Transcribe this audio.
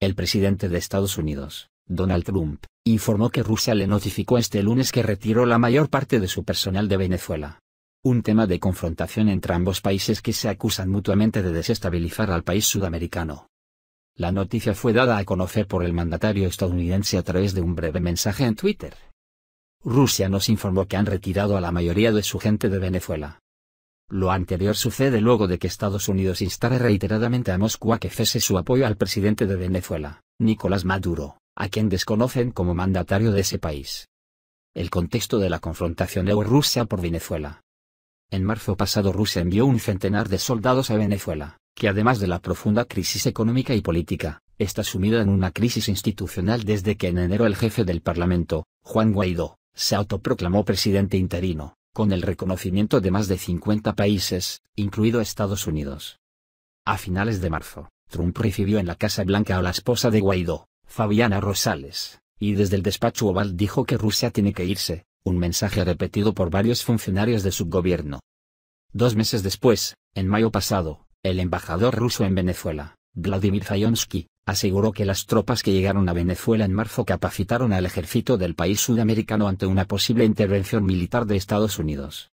El presidente de Estados Unidos, Donald Trump, informó que Rusia le notificó este lunes que retiró la mayor parte de su personal de Venezuela. Un tema de confrontación entre ambos países que se acusan mutuamente de desestabilizar al país sudamericano. La noticia fue dada a conocer por el mandatario estadounidense a través de un breve mensaje en Twitter. Rusia nos informó que han retirado a la mayoría de su gente de Venezuela. Lo anterior sucede luego de que Estados Unidos instara reiteradamente a Moscú a que cese su apoyo al presidente de Venezuela, Nicolás Maduro, a quien desconocen como mandatario de ese país. El contexto de la confrontación EU-Rusia por Venezuela. En marzo pasado Rusia envió un centenar de soldados a Venezuela, que además de la profunda crisis económica y política, está sumida en una crisis institucional desde que en enero el jefe del Parlamento, Juan Guaidó, se autoproclamó presidente interino con el reconocimiento de más de 50 países, incluido Estados Unidos. A finales de marzo, Trump recibió en la Casa Blanca a la esposa de Guaidó, Fabiana Rosales, y desde el despacho oval dijo que Rusia tiene que irse, un mensaje repetido por varios funcionarios de su gobierno. Dos meses después, en mayo pasado, el embajador ruso en Venezuela, Vladimir Zayonsky, aseguró que las tropas que llegaron a Venezuela en marzo capacitaron al ejército del país sudamericano ante una posible intervención militar de Estados Unidos.